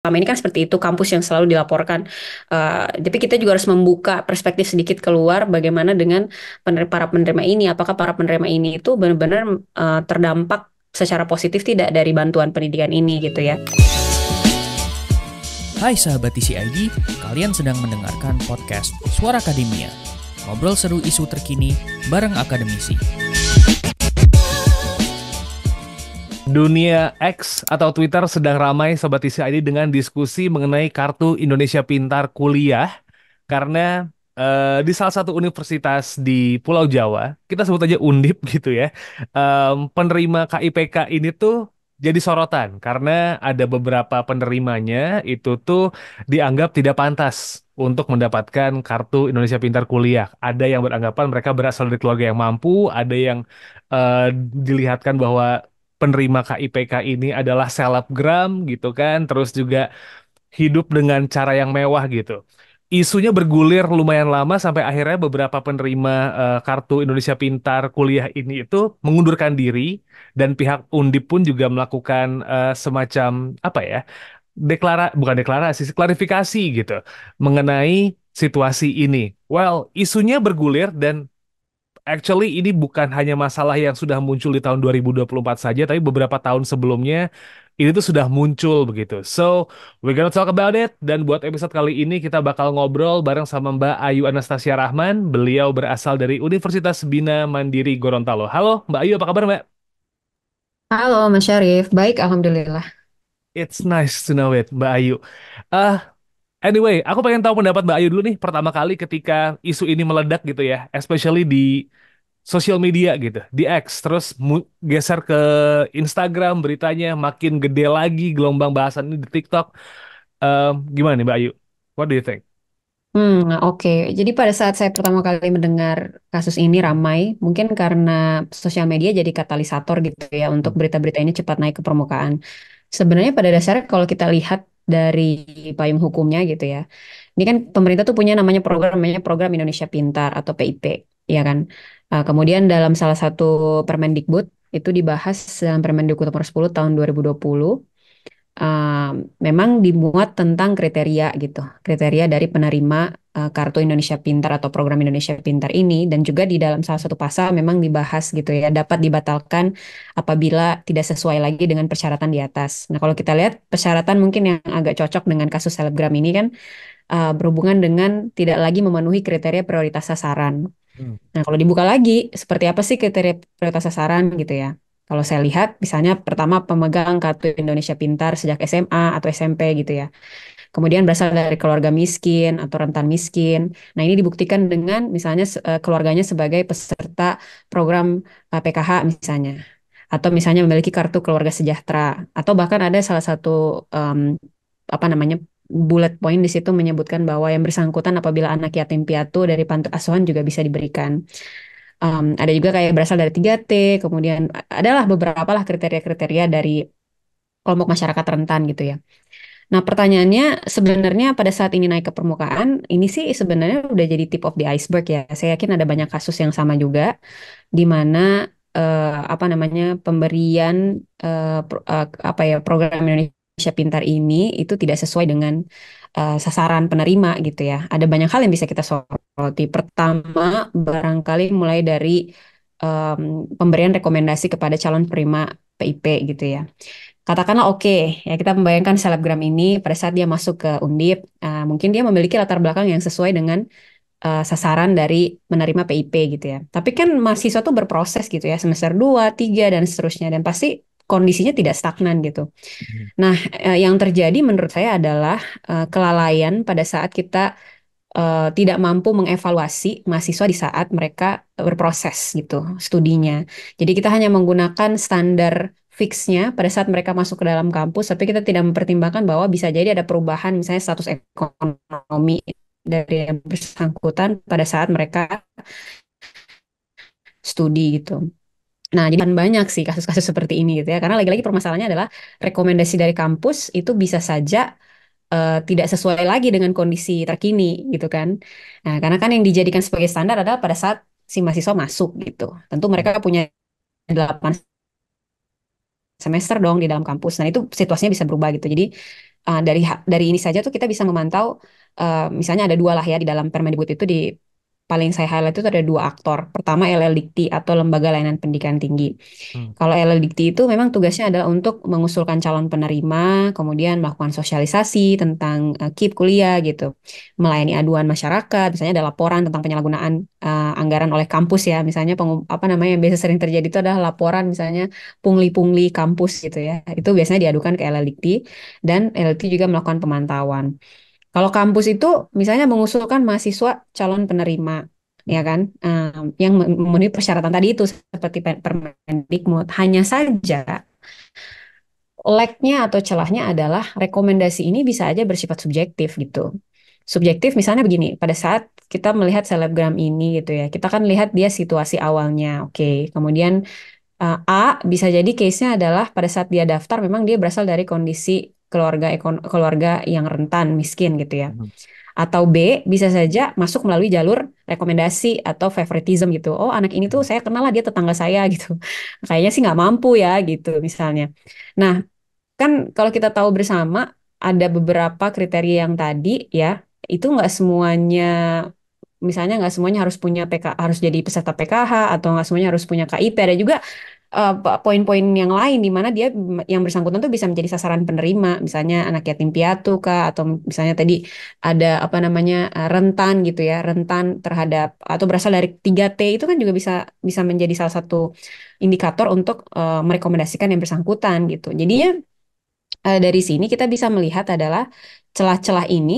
selama ini kan seperti itu kampus yang selalu dilaporkan. Uh, tapi kita juga harus membuka perspektif sedikit keluar bagaimana dengan pener para penerima ini. Apakah para penerima ini itu benar-benar uh, terdampak secara positif tidak dari bantuan pendidikan ini gitu ya. Hai sahabat TCID, kalian sedang mendengarkan podcast Suara Akademia. Ngobrol seru isu terkini bareng akademisi. Dunia X atau Twitter sedang ramai Sobat ID dengan diskusi mengenai kartu Indonesia Pintar Kuliah karena uh, di salah satu universitas di Pulau Jawa, kita sebut aja Undip gitu ya, um, penerima KIPK ini tuh jadi sorotan karena ada beberapa penerimanya itu tuh dianggap tidak pantas untuk mendapatkan kartu Indonesia Pintar Kuliah. Ada yang beranggapan mereka berasal dari keluarga yang mampu, ada yang uh, dilihatkan bahwa penerima KIPK ini adalah selebgram gitu kan, terus juga hidup dengan cara yang mewah gitu. Isunya bergulir lumayan lama sampai akhirnya beberapa penerima uh, kartu Indonesia Pintar kuliah ini itu mengundurkan diri dan pihak Undip pun juga melakukan uh, semacam apa ya? deklara bukan deklarasi, klarifikasi gitu mengenai situasi ini. Well, isunya bergulir dan actually ini bukan hanya masalah yang sudah muncul di tahun 2024 saja, tapi beberapa tahun sebelumnya ini tuh sudah muncul begitu. So, we're gonna talk about it. Dan buat episode kali ini kita bakal ngobrol bareng sama Mbak Ayu Anastasia Rahman. Beliau berasal dari Universitas Bina Mandiri Gorontalo. Halo, Mbak Ayu, apa kabar Mbak? Halo, Mas Syarif. Baik, Alhamdulillah. It's nice to know it, Mbak Ayu. Uh, Anyway, aku pengen tahu pendapat Mbak Ayu dulu nih pertama kali ketika isu ini meledak gitu ya, especially di sosial media gitu, di X, terus geser ke Instagram beritanya makin gede lagi gelombang bahasan ini di TikTok. Um, gimana nih Mbak Ayu? What do you think? Hmm, oke. Okay. Jadi pada saat saya pertama kali mendengar kasus ini ramai, mungkin karena sosial media jadi katalisator gitu ya untuk berita-berita ini cepat naik ke permukaan. Sebenarnya pada dasarnya kalau kita lihat dari payung hukumnya gitu ya. Ini kan pemerintah tuh punya namanya program namanya Program Indonesia Pintar atau PIP, ya kan. Uh, kemudian dalam salah satu Permendikbud itu dibahas dalam Permendikbud nomor 10 tahun 2020 uh, memang dimuat tentang kriteria gitu, kriteria dari penerima uh, kartu Indonesia Pintar atau program Indonesia Pintar ini dan juga di dalam salah satu pasal memang dibahas gitu ya dapat dibatalkan apabila tidak sesuai lagi dengan persyaratan di atas. Nah, kalau kita lihat persyaratan mungkin yang agak cocok dengan kasus selebgram ini kan uh, berhubungan dengan tidak lagi memenuhi kriteria prioritas sasaran. Hmm. Nah, kalau dibuka lagi, seperti apa sih kriteria prioritas sasaran gitu ya? Kalau saya lihat, misalnya pertama pemegang kartu Indonesia Pintar sejak SMA atau SMP gitu ya. Kemudian berasal dari keluarga miskin atau rentan miskin. Nah ini dibuktikan dengan misalnya eh, keluarganya sebagai peserta program PKH eh, misalnya. Atau misalnya memiliki kartu keluarga sejahtera. Atau bahkan ada salah satu um, apa namanya bullet point di situ menyebutkan bahwa yang bersangkutan apabila anak yatim piatu dari panti asuhan juga bisa diberikan um, ada juga kayak berasal dari 3T, kemudian adalah beberapa lah kriteria-kriteria dari kelompok masyarakat rentan gitu ya. Nah, pertanyaannya sebenarnya pada saat ini naik ke permukaan, ini sih sebenarnya udah jadi tip of the iceberg ya. Saya yakin ada banyak kasus yang sama juga di mana uh, apa namanya pemberian uh, pro, uh, apa ya program Indonesia Indonesia Pintar ini itu tidak sesuai dengan uh, sasaran penerima gitu ya. Ada banyak hal yang bisa kita soroti. Pertama, barangkali mulai dari um, pemberian rekomendasi kepada calon penerima PIP gitu ya. Katakanlah oke, okay, ya kita membayangkan selebgram ini pada saat dia masuk ke Undip, uh, mungkin dia memiliki latar belakang yang sesuai dengan uh, sasaran dari menerima PIP gitu ya. Tapi kan mahasiswa tuh berproses gitu ya, semester 2, 3 dan seterusnya dan pasti kondisinya tidak stagnan gitu. Hmm. Nah, eh, yang terjadi menurut saya adalah eh, kelalaian pada saat kita eh, tidak mampu mengevaluasi mahasiswa di saat mereka berproses gitu studinya. Jadi kita hanya menggunakan standar fixnya pada saat mereka masuk ke dalam kampus, tapi kita tidak mempertimbangkan bahwa bisa jadi ada perubahan misalnya status ekonomi dari yang bersangkutan pada saat mereka studi gitu. Nah, jadi kan banyak sih kasus-kasus seperti ini gitu ya. Karena lagi-lagi permasalahannya adalah rekomendasi dari kampus itu bisa saja uh, tidak sesuai lagi dengan kondisi terkini gitu kan. Nah, karena kan yang dijadikan sebagai standar adalah pada saat si mahasiswa masuk gitu. Tentu mereka punya 8 semester dong di dalam kampus. Nah, itu situasinya bisa berubah gitu. Jadi uh, dari dari ini saja tuh kita bisa memantau uh, misalnya ada dua lah ya di dalam Permendikbud itu di paling saya highlight itu ada dua aktor. Pertama LLDikti atau Lembaga Layanan Pendidikan Tinggi. Hmm. Kalau LLDikti itu memang tugasnya adalah untuk mengusulkan calon penerima, kemudian melakukan sosialisasi tentang uh, KIP kuliah gitu, melayani aduan masyarakat, misalnya ada laporan tentang penyalahgunaan uh, anggaran oleh kampus ya, misalnya apa namanya yang biasa sering terjadi itu adalah laporan misalnya pungli-pungli kampus gitu ya. Itu biasanya diadukan ke LLDikti dan LLDikti juga melakukan pemantauan. Kalau kampus itu misalnya mengusulkan mahasiswa calon penerima, ya kan, um, yang memenuhi persyaratan tadi itu seperti Permendikbud. Hanya saja lagnya atau celahnya adalah rekomendasi ini bisa aja bersifat subjektif gitu. Subjektif misalnya begini, pada saat kita melihat selebgram ini gitu ya, kita kan lihat dia situasi awalnya, oke, okay. kemudian uh, A bisa jadi case-nya adalah pada saat dia daftar memang dia berasal dari kondisi keluarga ekon keluarga yang rentan miskin gitu ya. Hmm. Atau B bisa saja masuk melalui jalur rekomendasi atau favoritism gitu. Oh anak ini tuh hmm. saya kenal lah dia tetangga saya gitu. Kayaknya sih nggak mampu ya gitu misalnya. Nah kan kalau kita tahu bersama ada beberapa kriteria yang tadi ya itu nggak semuanya misalnya nggak semuanya harus punya PK harus jadi peserta PKH atau nggak semuanya harus punya KIP ada juga uh, poin-poin yang lain di mana dia yang bersangkutan tuh bisa menjadi sasaran penerima, misalnya anak yatim piatu kah atau misalnya tadi ada apa namanya eh, rentan gitu ya, rentan terhadap atau berasal dari 3T itu kan juga bisa bisa menjadi salah satu indikator untuk uh, merekomendasikan yang bersangkutan gitu. Jadi uh, dari sini kita bisa melihat adalah celah-celah ini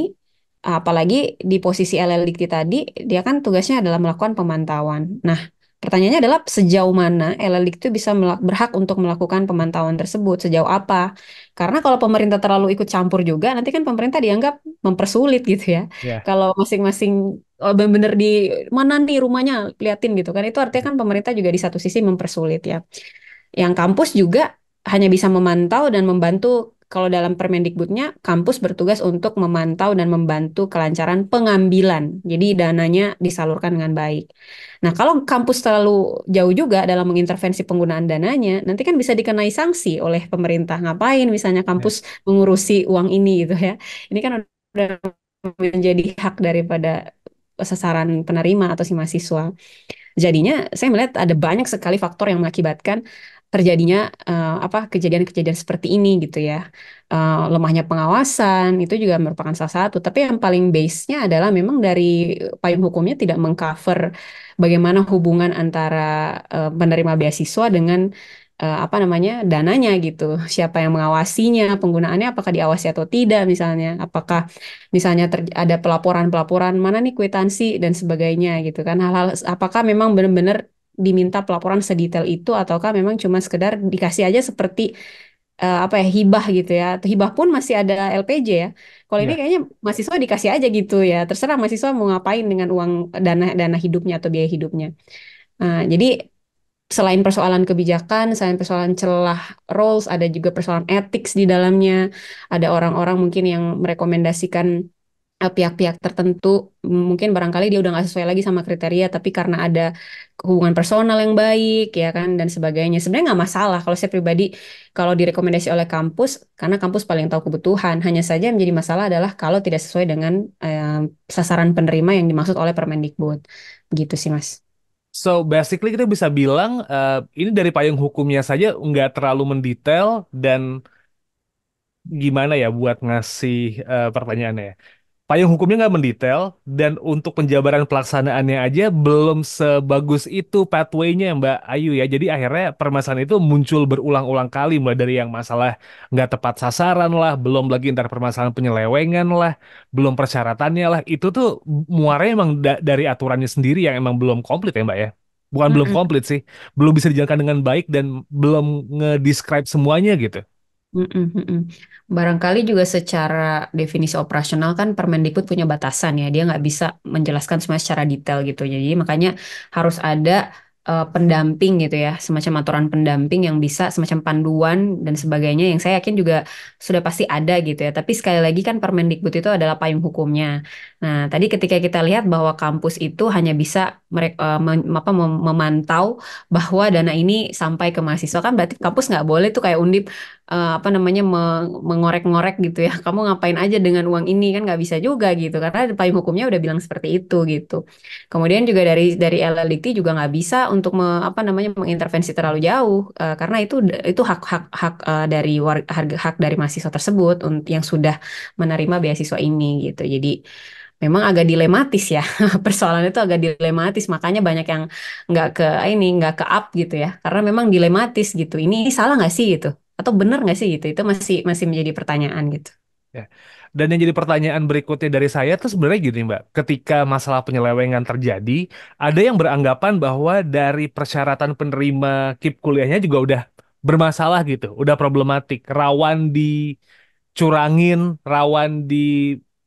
apalagi di posisi Dikti tadi dia kan tugasnya adalah melakukan pemantauan. Nah, Pertanyaannya adalah sejauh mana LLIG itu bisa berhak untuk melakukan pemantauan tersebut, sejauh apa? Karena kalau pemerintah terlalu ikut campur juga, nanti kan pemerintah dianggap mempersulit gitu ya. Yeah. Kalau masing-masing oh, benar-benar di mana nih rumahnya liatin gitu kan, itu artinya kan hmm. pemerintah juga di satu sisi mempersulit ya. Yang kampus juga hanya bisa memantau dan membantu kalau dalam Permendikbudnya kampus bertugas untuk memantau dan membantu kelancaran pengambilan. Jadi dananya disalurkan dengan baik. Nah, kalau kampus terlalu jauh juga dalam mengintervensi penggunaan dananya, nanti kan bisa dikenai sanksi oleh pemerintah. Ngapain misalnya ya. kampus ya. mengurusi uang ini gitu ya. Ini kan udah menjadi hak daripada sasaran penerima atau si mahasiswa. Jadinya saya melihat ada banyak sekali faktor yang mengakibatkan terjadinya uh, apa kejadian-kejadian seperti ini gitu ya uh, lemahnya pengawasan itu juga merupakan salah satu tapi yang paling base-nya adalah memang dari payung hukumnya tidak mengcover bagaimana hubungan antara uh, penerima beasiswa dengan uh, apa namanya dananya gitu siapa yang mengawasinya penggunaannya apakah diawasi atau tidak misalnya apakah misalnya ada pelaporan-pelaporan mana nih kwitansi dan sebagainya gitu kan hal-hal apakah memang benar-benar diminta pelaporan sedetail itu ataukah memang cuma sekedar dikasih aja seperti uh, apa ya hibah gitu ya. Atau Hibah pun masih ada LPJ ya. Kalau ya. ini iya. kayaknya mahasiswa dikasih aja gitu ya. Terserah mahasiswa mau ngapain dengan uang dana dana hidupnya atau biaya hidupnya. Uh, jadi selain persoalan kebijakan, selain persoalan celah roles, ada juga persoalan etik di dalamnya. Ada orang-orang mungkin yang merekomendasikan Ah, pihak-pihak tertentu mungkin barangkali dia udah nggak sesuai lagi sama kriteria tapi karena ada hubungan personal yang baik ya kan dan sebagainya sebenarnya nggak masalah kalau saya pribadi kalau direkomendasi oleh kampus karena kampus paling tahu kebutuhan hanya saja yang menjadi masalah adalah kalau tidak sesuai dengan eh, sasaran penerima yang dimaksud oleh Permendikbud gitu sih mas. So basically kita bisa bilang uh, ini dari payung hukumnya saja nggak terlalu mendetail dan gimana ya buat ngasih uh, pertanyaannya ya payung hukumnya nggak mendetail dan untuk penjabaran pelaksanaannya aja belum sebagus itu pathway-nya Mbak Ayu ya. Jadi akhirnya permasalahan itu muncul berulang-ulang kali mulai dari yang masalah nggak tepat sasaran lah, belum lagi ntar permasalahan penyelewengan lah, belum persyaratannya lah. Itu tuh muaranya emang da dari aturannya sendiri yang emang belum komplit ya Mbak ya. Bukan mm -hmm. belum komplit sih, belum bisa dijalankan dengan baik dan belum ngedescribe semuanya gitu. Barangkali juga secara definisi operasional kan Permendikbud punya batasan ya, dia nggak bisa menjelaskan semua secara detail gitu. Jadi makanya harus ada uh, pendamping gitu ya, semacam aturan pendamping yang bisa semacam panduan dan sebagainya yang saya yakin juga sudah pasti ada gitu ya. Tapi sekali lagi kan Permendikbud itu adalah payung hukumnya. Nah, tadi ketika kita lihat bahwa kampus itu hanya bisa mereka eh, uh, mem, apa, memantau bahwa dana ini sampai ke mahasiswa kan berarti kampus nggak boleh tuh kayak Undip uh, apa namanya mengorek-ngorek gitu ya kamu ngapain aja dengan uang ini kan nggak bisa juga gitu karena payung hukumnya udah bilang seperti itu gitu kemudian juga dari dari LLDT juga nggak bisa untuk me, apa namanya mengintervensi terlalu jauh uh, karena itu itu hak hak hak uh, dari warga harga hak dari mahasiswa tersebut yang sudah menerima beasiswa ini gitu jadi memang agak dilematis ya persoalannya itu agak dilematis makanya banyak yang nggak ke ini nggak ke up gitu ya karena memang dilematis gitu ini, ini salah nggak sih gitu atau benar nggak sih gitu itu masih masih menjadi pertanyaan gitu ya dan yang jadi pertanyaan berikutnya dari saya tuh sebenarnya gini mbak ketika masalah penyelewengan terjadi ada yang beranggapan bahwa dari persyaratan penerima kip kuliahnya juga udah bermasalah gitu udah problematik rawan dicurangin rawan di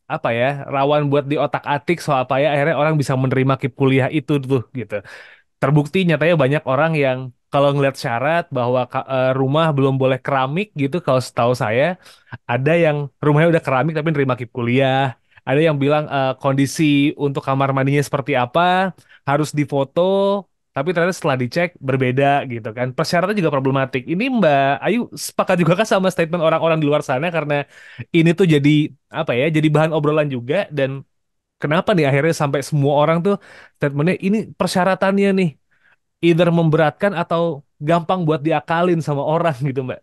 apa ya rawan buat di otak atik soal apa ya akhirnya orang bisa menerima kip kuliah itu tuh gitu terbukti nyatanya banyak orang yang kalau ngelihat syarat bahwa uh, rumah belum boleh keramik gitu kalau setahu saya ada yang rumahnya udah keramik tapi nerima kip kuliah ada yang bilang uh, kondisi untuk kamar mandinya seperti apa harus difoto tapi ternyata setelah dicek berbeda gitu kan persyaratannya juga problematik ini Mbak Ayu sepakat juga kan sama statement orang-orang di luar sana karena ini tuh jadi apa ya jadi bahan obrolan juga dan kenapa nih akhirnya sampai semua orang tuh statementnya ini persyaratannya nih either memberatkan atau gampang buat diakalin sama orang gitu Mbak?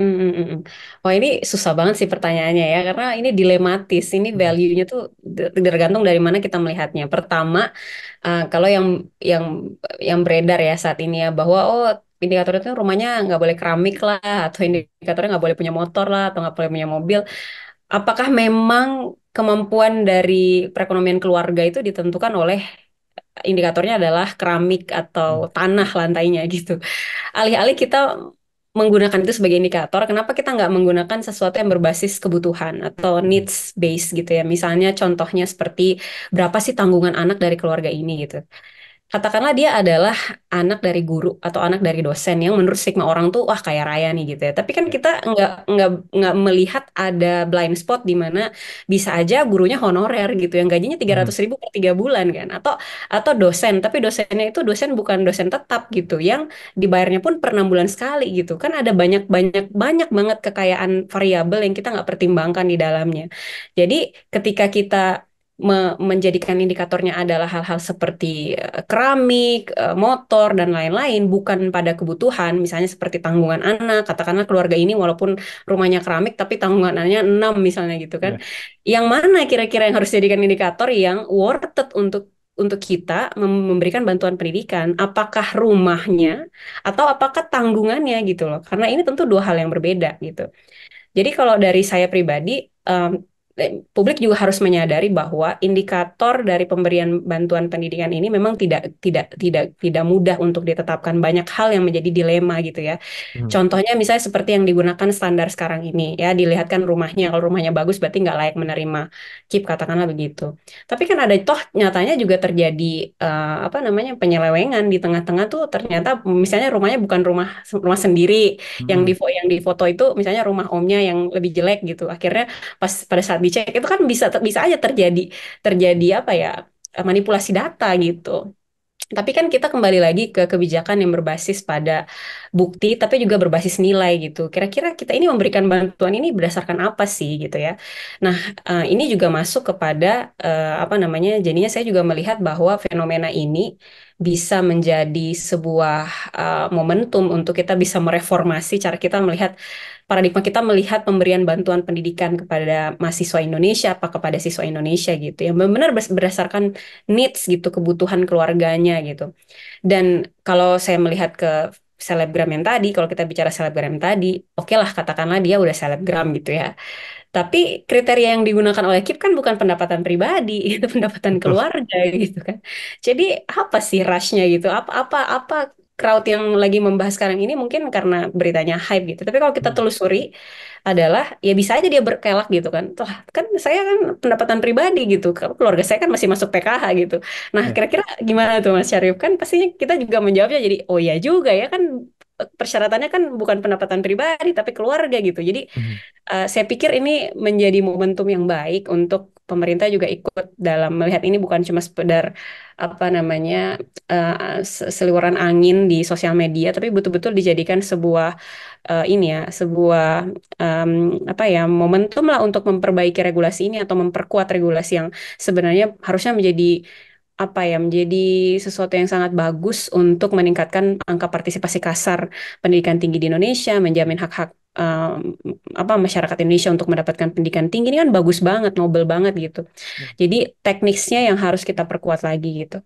Mm, mm, Wah ini susah banget sih pertanyaannya ya karena ini dilematis ini hmm. value-nya tuh tergantung dari mana kita melihatnya. Pertama uh, kalau yang yang yang beredar ya saat ini ya bahwa oh indikator itu rumahnya nggak boleh keramik lah atau indikatornya nggak boleh punya motor lah atau nggak boleh punya mobil. Apakah memang kemampuan dari perekonomian keluarga itu ditentukan oleh indikatornya adalah keramik atau hmm. tanah lantainya gitu. Alih-alih kita menggunakan itu sebagai indikator, kenapa kita nggak menggunakan sesuatu yang berbasis kebutuhan atau hmm. needs base gitu ya? Misalnya contohnya seperti berapa sih tanggungan anak dari keluarga ini gitu katakanlah dia adalah anak dari guru atau anak dari dosen yang menurut stigma orang tuh wah kayak raya nih gitu ya. Tapi kan iya. kita nggak nggak nggak melihat ada blind spot di mana bisa aja gurunya honorer gitu yang gajinya hmm. tiga ratus ribu per tiga bulan kan atau atau dosen tapi dosennya itu dosen bukan dosen tetap gitu yang dibayarnya pun per enam bulan sekali gitu kan ada banyak banyak banyak banget kekayaan variabel yang kita nggak pertimbangkan di dalamnya. Jadi ketika kita me menjadikan indikatornya adalah hal-hal seperti eh, keramik, eh, motor dan lain-lain bukan pada kebutuhan misalnya seperti tanggungan anak, katakanlah keluarga ini walaupun rumahnya keramik tapi tanggungannya enam misalnya gitu kan. Yeah. Yang mana kira-kira yang harus dijadikan indikator yang worth it untuk untuk kita memberikan bantuan pendidikan, apakah rumahnya atau apakah tanggungannya gitu loh. Karena ini tentu dua hal yang berbeda gitu. Jadi kalau dari saya pribadi um, publik juga harus menyadari bahwa indikator dari pemberian bantuan pendidikan ini memang tidak tidak tidak tidak mudah untuk ditetapkan banyak hal yang menjadi dilema gitu ya. Hmm. Contohnya misalnya seperti yang digunakan standar sekarang ini ya dilihatkan rumahnya kalau rumahnya bagus berarti nggak layak menerima KIP katakanlah begitu. Tapi kan ada toh nyatanya juga terjadi uh, apa namanya penyelewengan di tengah-tengah tuh ternyata misalnya rumahnya bukan rumah rumah sendiri hmm. yang di yang di foto itu misalnya rumah omnya yang lebih jelek gitu. Akhirnya pas pada saat di dicek itu kan bisa bisa aja terjadi terjadi apa ya eh, manipulasi data gitu. Tapi kan kita kembali lagi ke kebijakan yang berbasis pada bukti, tapi juga berbasis nilai gitu. Kira-kira kita ini memberikan bantuan ini berdasarkan apa sih gitu ya? Nah, uh, ini juga masuk kepada uh, apa namanya? Jadinya saya juga melihat bahwa fenomena ini bisa menjadi sebuah uh, momentum untuk kita bisa mereformasi cara kita melihat paradigma kita melihat pemberian bantuan pendidikan kepada mahasiswa Indonesia apa kepada siswa Indonesia gitu yang benar-benar berdasarkan needs gitu kebutuhan keluarganya gitu dan kalau saya melihat ke selebgram yang tadi kalau kita bicara selebgram tadi oke okay lah katakanlah dia udah selebgram gitu ya tapi kriteria yang digunakan oleh KIP kan bukan pendapatan pribadi itu pendapatan keluarga gitu kan jadi apa sih rasnya gitu apa apa apa crowd yang lagi membahas sekarang ini mungkin karena beritanya hype gitu. Tapi kalau kita hmm. telusuri adalah ya bisa aja dia berkelak gitu kan. Tuh, kan saya kan pendapatan pribadi gitu. Keluarga saya kan masih masuk PKH gitu. Nah, ya. kira-kira gimana tuh Mas Syarif? Kan pastinya kita juga menjawabnya jadi oh ya juga ya kan persyaratannya kan bukan pendapatan pribadi tapi keluarga gitu. Jadi hmm. uh, saya pikir ini menjadi momentum yang baik untuk pemerintah juga ikut dalam melihat ini bukan cuma sekedar apa namanya uh, seliweran angin di sosial media tapi betul-betul dijadikan sebuah uh, ini ya, sebuah um, apa ya momentum lah untuk memperbaiki regulasi ini atau memperkuat regulasi yang sebenarnya harusnya menjadi apa ya menjadi sesuatu yang sangat bagus untuk meningkatkan angka partisipasi kasar pendidikan tinggi di Indonesia, menjamin hak-hak um, apa masyarakat Indonesia untuk mendapatkan pendidikan tinggi ini kan bagus banget, nobel banget gitu. Hmm. Jadi teknisnya yang harus kita perkuat lagi gitu.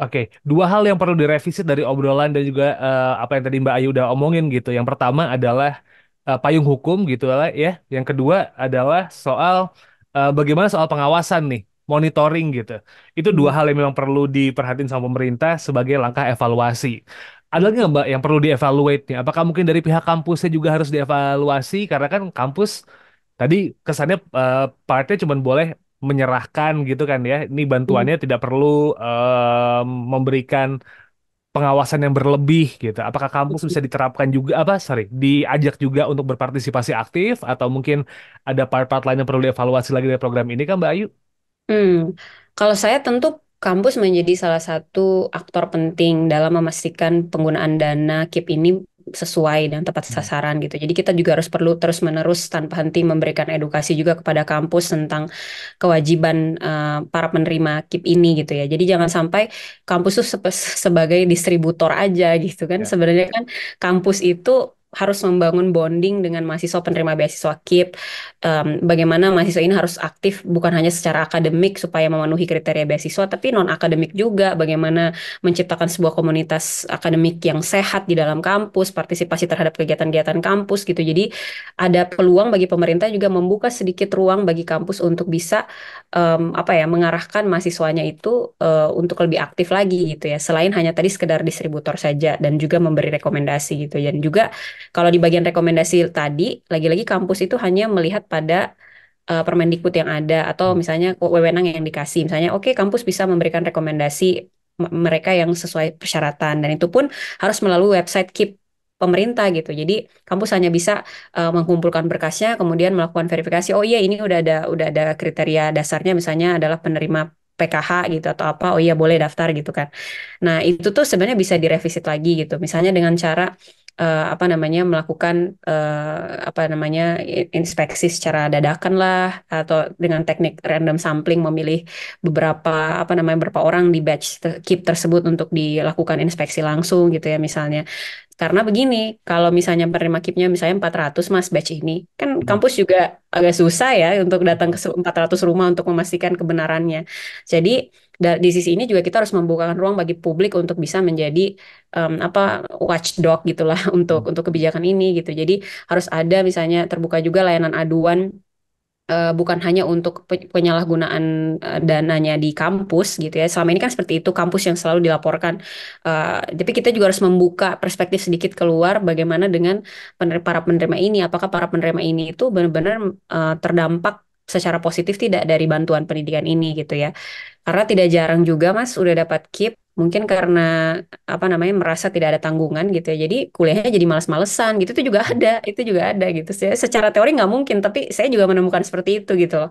Oke, dua hal yang perlu direvisi dari obrolan dan juga uh, apa yang tadi Mbak Ayu udah omongin gitu. Yang pertama adalah uh, payung hukum gitu lah ya, ya. Yang kedua adalah soal uh, bagaimana soal pengawasan nih monitoring gitu. Itu dua hmm. hal yang memang perlu diperhatiin sama pemerintah sebagai langkah evaluasi. Ada lagi nggak Mbak yang perlu dievaluate nih? Apakah mungkin dari pihak kampusnya juga harus dievaluasi karena kan kampus tadi kesannya uh, partnya cuma boleh menyerahkan gitu kan ya. Ini hmm. bantuannya hmm. tidak perlu uh, memberikan pengawasan yang berlebih gitu. Apakah kampus hmm. bisa diterapkan juga apa sorry diajak juga untuk berpartisipasi aktif atau mungkin ada part-part lain yang perlu dievaluasi lagi dari program ini kan Mbak Ayu? Hmm, kalau saya tentu kampus menjadi salah satu aktor penting dalam memastikan penggunaan dana KIP ini sesuai dan tepat hmm. sasaran gitu. Jadi kita juga harus perlu terus-menerus tanpa henti memberikan edukasi juga kepada kampus tentang kewajiban uh, para penerima KIP ini gitu ya. Jadi jangan sampai kampus itu sebagai distributor aja gitu kan. Ya. Sebenarnya kan kampus itu harus membangun bonding dengan mahasiswa penerima beasiswa KIP. Um, bagaimana mahasiswa ini harus aktif bukan hanya secara akademik supaya memenuhi kriteria beasiswa, tapi non akademik juga. Bagaimana menciptakan sebuah komunitas akademik yang sehat di dalam kampus, partisipasi terhadap kegiatan-kegiatan kampus gitu. Jadi ada peluang bagi pemerintah juga membuka sedikit ruang bagi kampus untuk bisa um, apa ya mengarahkan mahasiswanya itu uh, untuk lebih aktif lagi gitu ya. Selain hanya tadi sekedar distributor saja dan juga memberi rekomendasi gitu dan juga kalau di bagian rekomendasi tadi, lagi-lagi kampus itu hanya melihat pada uh, Permendikbud yang ada atau hmm. misalnya wewenang yang dikasih. Misalnya, oke okay, kampus bisa memberikan rekomendasi mereka yang sesuai persyaratan dan itu pun harus melalui website KIP pemerintah gitu. Jadi kampus hanya bisa uh, mengumpulkan berkasnya, kemudian melakukan verifikasi. Oh iya, ini udah ada udah ada kriteria dasarnya, misalnya adalah penerima PKH gitu atau apa. Oh iya, boleh daftar gitu kan. Nah itu tuh sebenarnya bisa direvisit lagi gitu. Misalnya dengan cara uh, apa namanya melakukan uh, apa namanya inspeksi secara dadakan lah atau dengan teknik random sampling memilih beberapa apa namanya beberapa orang di batch keep tersebut untuk dilakukan inspeksi langsung gitu ya misalnya karena begini, kalau misalnya penerima KIP-nya misalnya 400 mas batch ini, kan hmm. kampus juga agak susah ya untuk datang ke 400 rumah untuk memastikan kebenarannya. Jadi di sisi ini juga kita harus membuka ruang bagi publik untuk bisa menjadi um, apa watchdog gitulah untuk hmm. untuk kebijakan ini gitu. Jadi harus ada misalnya terbuka juga layanan aduan uh, bukan hanya untuk penyalahgunaan uh, dananya di kampus gitu ya. Selama ini kan seperti itu kampus yang selalu dilaporkan. Uh, tapi kita juga harus membuka perspektif sedikit keluar bagaimana dengan para penerima ini. Apakah para penerima ini itu benar-benar uh, terdampak secara positif tidak dari bantuan pendidikan ini gitu ya. Karena tidak jarang juga Mas udah dapat KIP mungkin karena apa namanya merasa tidak ada tanggungan gitu ya. Jadi kuliahnya jadi males-malesan gitu itu juga hmm. ada, itu juga ada gitu. Saya secara teori nggak mungkin tapi saya juga menemukan seperti itu gitu loh.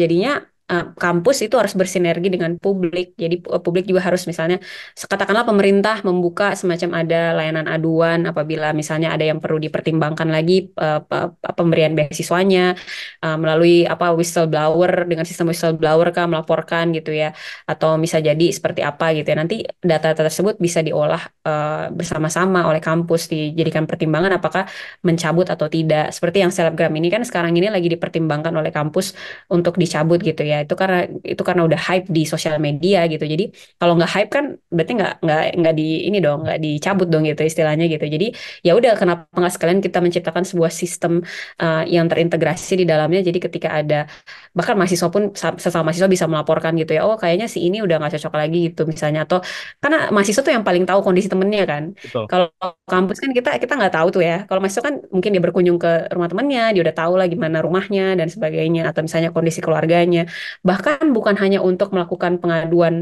Jadinya Eh, kampus itu harus bersinergi dengan publik. Jadi eh, publik juga harus misalnya katakanlah pemerintah membuka semacam ada layanan aduan apabila misalnya ada yang perlu dipertimbangkan lagi eh, pemberian beasiswanya melalui apa whistleblower dengan sistem whistleblower kan melaporkan gitu ya atau bisa jadi seperti apa gitu ya. Nanti data tersebut bisa diolah bersama-sama oleh kampus dijadikan pertimbangan apakah mencabut atau tidak. Seperti yang selebgram ini kan sekarang ini lagi dipertimbangkan oleh kampus untuk dicabut gitu ya ya itu karena itu karena udah hype di sosial media gitu jadi kalau nggak hype kan berarti nggak nggak nggak di ini dong nggak dicabut dong gitu istilahnya gitu jadi ya udah kenapa nggak sekalian kita menciptakan sebuah sistem uh, yang terintegrasi di dalamnya jadi ketika ada bahkan mahasiswa pun sesama mahasiswa bisa melaporkan gitu ya oh kayaknya si ini udah nggak cocok lagi gitu misalnya atau karena mahasiswa tuh yang paling tahu kondisi temennya kan kalau kampus kan kita kita nggak tahu tuh ya kalau mahasiswa kan mungkin dia berkunjung ke rumah temennya dia udah tahu lah gimana rumahnya dan sebagainya atau misalnya kondisi keluarganya bahkan bukan hanya untuk melakukan pengaduan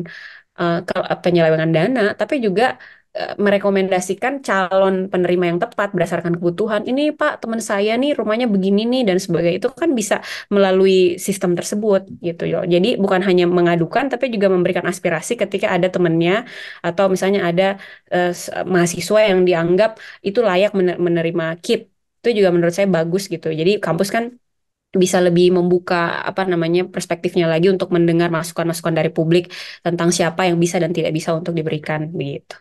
uh, penyelewengan dana, tapi juga eh, merekomendasikan calon penerima yang tepat berdasarkan kebutuhan. Ini Pak, teman saya nih rumahnya begini nih dan sebagainya. Itu kan bisa melalui sistem tersebut gitu loh. Jadi bukan hanya mengadukan tapi juga memberikan aspirasi ketika ada temannya atau misalnya ada eh, eh mahasiswa yang dianggap itu layak mener menerima kit. Itu juga menurut saya bagus gitu. Jadi kampus kan bisa lebih membuka apa namanya perspektifnya lagi untuk mendengar masukan-masukan dari publik tentang siapa yang bisa dan tidak bisa untuk diberikan begitu.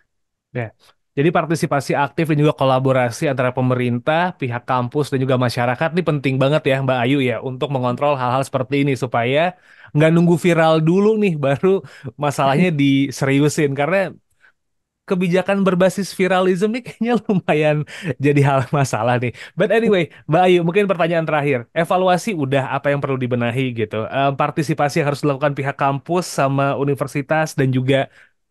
Ya. Jadi partisipasi aktif dan juga kolaborasi antara pemerintah, pihak kampus dan juga masyarakat ini penting banget ya Mbak Ayu ya untuk mengontrol hal-hal seperti ini supaya nggak nunggu viral dulu nih baru masalahnya diseriusin karena kebijakan berbasis viralisme ini kayaknya lumayan jadi hal masalah nih. But anyway, Mbak Ayu, mungkin pertanyaan terakhir. Evaluasi udah apa yang perlu dibenahi gitu. Um, partisipasi yang harus dilakukan pihak kampus sama universitas dan juga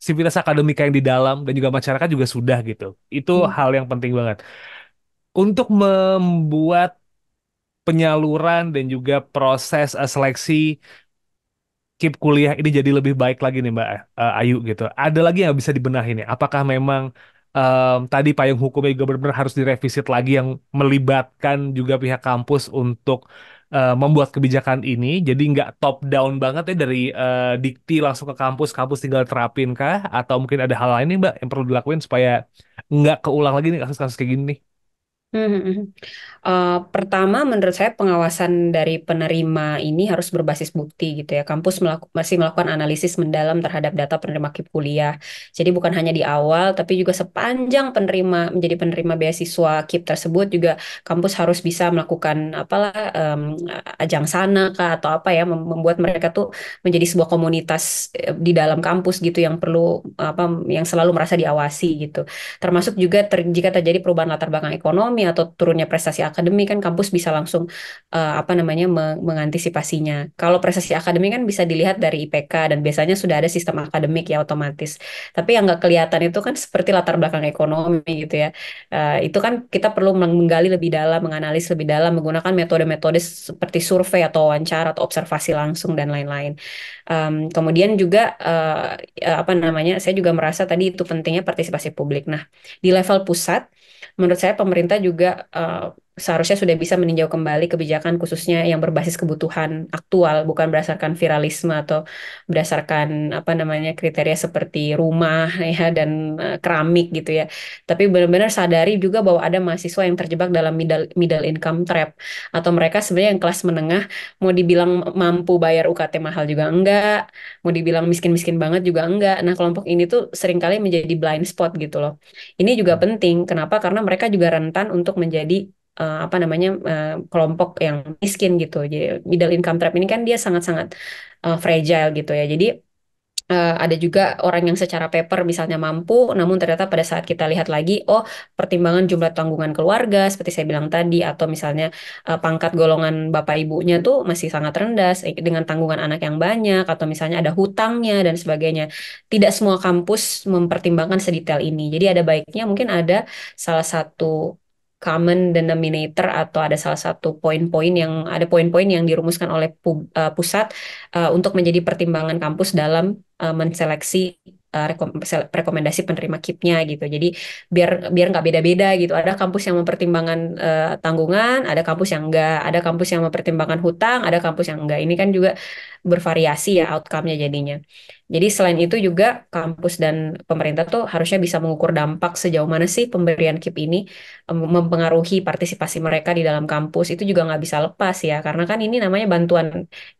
sivitas akademika yang di dalam dan juga masyarakat juga sudah gitu. Itu hmm. hal yang penting banget. Untuk membuat penyaluran dan juga proses eh, seleksi keep kuliah ini jadi lebih baik lagi nih Mbak uh, Ayu gitu. Ada lagi yang bisa dibenahi nih. Apakah memang um, tadi payung hukumnya juga benar-benar harus direvisit lagi yang melibatkan juga pihak kampus untuk uh, membuat kebijakan ini. Jadi nggak top down banget ya dari uh, dikti langsung ke kampus, kampus tinggal terapin kah? Atau mungkin ada hal lain nih Mbak yang perlu dilakuin supaya nggak keulang lagi nih kasus-kasus kayak gini nih? Hmm. Uh, pertama, menurut saya pengawasan dari penerima ini harus berbasis bukti gitu ya. Kampus melaku masih melakukan analisis mendalam terhadap data penerima KIP kuliah. Jadi bukan hanya di awal, tapi juga sepanjang penerima menjadi penerima beasiswa KIP tersebut juga kampus harus bisa melakukan apalah um, ajang sana kah, atau apa ya membuat mereka tuh menjadi sebuah komunitas eh, di dalam kampus gitu yang perlu apa yang selalu merasa diawasi gitu. Termasuk juga ter, jika terjadi perubahan latar belakang ekonomi ekonomi atau turunnya prestasi akademik kan kampus bisa langsung uh, apa namanya mengantisipasinya. Kalau prestasi akademik kan bisa dilihat dari IPK dan biasanya sudah ada sistem akademik ya otomatis. Tapi yang nggak kelihatan itu kan seperti latar belakang ekonomi gitu ya. Uh, itu kan kita perlu menggali lebih dalam, menganalisis lebih dalam menggunakan metode-metode seperti survei atau wawancara atau observasi langsung dan lain-lain. Um, kemudian juga uh, apa namanya? Saya juga merasa tadi itu pentingnya partisipasi publik. Nah, di level pusat menurut saya pemerintah juga uh, seharusnya sudah bisa meninjau kembali kebijakan khususnya yang berbasis kebutuhan aktual bukan berdasarkan viralisme atau berdasarkan apa namanya kriteria seperti rumah ya dan uh, keramik gitu ya tapi benar-benar sadari juga bahwa ada mahasiswa yang terjebak dalam middle middle income trap atau mereka sebenarnya yang kelas menengah mau dibilang mampu bayar UKT mahal juga enggak mau dibilang miskin-miskin banget juga enggak nah kelompok ini tuh seringkali menjadi blind spot gitu loh ini juga hmm. penting kenapa karena mereka juga rentan untuk menjadi uh, apa namanya uh, kelompok yang miskin gitu. Jadi middle income trap ini kan dia sangat-sangat uh, fragile gitu ya. Jadi uh, ada juga orang yang secara paper misalnya mampu, namun ternyata pada saat kita lihat lagi, oh pertimbangan jumlah tanggungan keluarga seperti saya bilang tadi, atau misalnya uh, pangkat golongan bapak ibunya tuh masih sangat rendah dengan tanggungan anak yang banyak, atau misalnya ada hutangnya dan sebagainya. Tidak semua kampus mempertimbangkan sedetail ini. Jadi ada baiknya mungkin ada salah satu common denominator atau ada salah satu poin-poin yang ada poin-poin yang dirumuskan oleh pu, uh, eh, pusat uh, untuk menjadi pertimbangan kampus dalam uh, menseleksi rekomendasi penerima KIP-nya gitu. Jadi biar biar nggak beda-beda gitu. Ada kampus yang mempertimbangkan uh, tanggungan, ada kampus yang enggak, ada kampus yang mempertimbangkan hutang, ada kampus yang enggak. Ini kan juga bervariasi ya outcome-nya jadinya. Jadi selain itu juga kampus dan pemerintah tuh harusnya bisa mengukur dampak sejauh mana sih pemberian KIP ini mempengaruhi partisipasi mereka di dalam kampus itu juga nggak bisa lepas ya karena kan ini namanya bantuan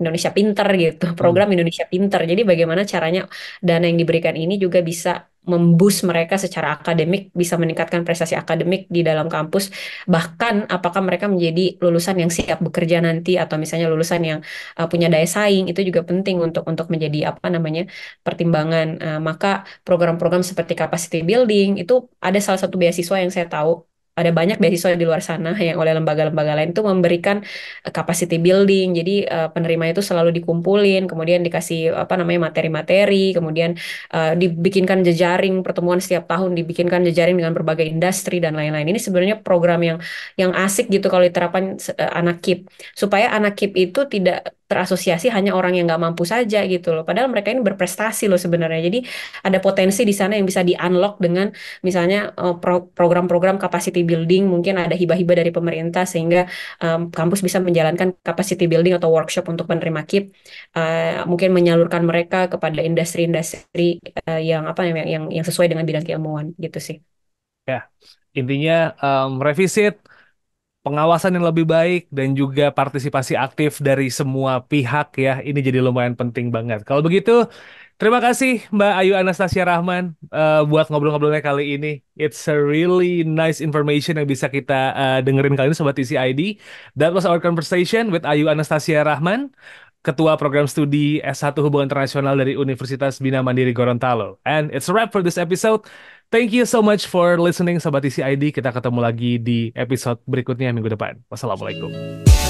Indonesia Pinter gitu hmm. program Indonesia Pinter. Jadi bagaimana caranya dana yang diberikan ini juga bisa membus mereka secara akademik, bisa meningkatkan prestasi akademik di dalam kampus, bahkan apakah mereka menjadi lulusan yang siap bekerja nanti atau misalnya lulusan yang uh, punya daya saing itu juga penting untuk untuk menjadi apa namanya pertimbangan. Uh, maka program-program seperti capacity building itu ada salah satu beasiswa yang saya tahu ada banyak beasiswa di luar sana yang oleh lembaga-lembaga lain itu memberikan eh, capacity building. Jadi uh, penerima itu selalu dikumpulin, kemudian dikasih apa namanya materi-materi, kemudian uh, dibikinkan jejaring pertemuan setiap tahun, dibikinkan jejaring dengan berbagai industri dan lain-lain. Ini sebenarnya program yang yang asik gitu kalau diterapkan uh, anak KIP supaya anak KIP itu tidak terasosiasi hanya orang yang nggak mampu saja gitu loh. Padahal mereka ini berprestasi loh sebenarnya. Jadi ada potensi di sana yang bisa di-unlock dengan misalnya eh, program-program capacity building, mungkin ada hibah-hibah dari pemerintah sehingga um, kampus bisa menjalankan capacity building atau workshop untuk penerima KIP. Uh, mungkin menyalurkan mereka kepada industri-industri uh, yang apa yang, yang yang sesuai dengan bidang keilmuan gitu sih. Ya, intinya um, revisit pengawasan yang lebih baik dan juga partisipasi aktif dari semua pihak ya. Ini jadi lumayan penting banget. Kalau begitu, terima kasih Mbak Ayu Anastasia Rahman uh, buat ngobrol-ngobrolnya kali ini. It's a really nice information yang bisa kita uh, dengerin kali ini Sobat ID. That was our conversation with Ayu Anastasia Rahman. Ketua Program Studi S1 Hubungan Internasional dari Universitas Bina Mandiri Gorontalo. And it's a wrap for this episode. Thank you so much for listening Sobat ID. Kita ketemu lagi di episode berikutnya minggu depan. Wassalamualaikum.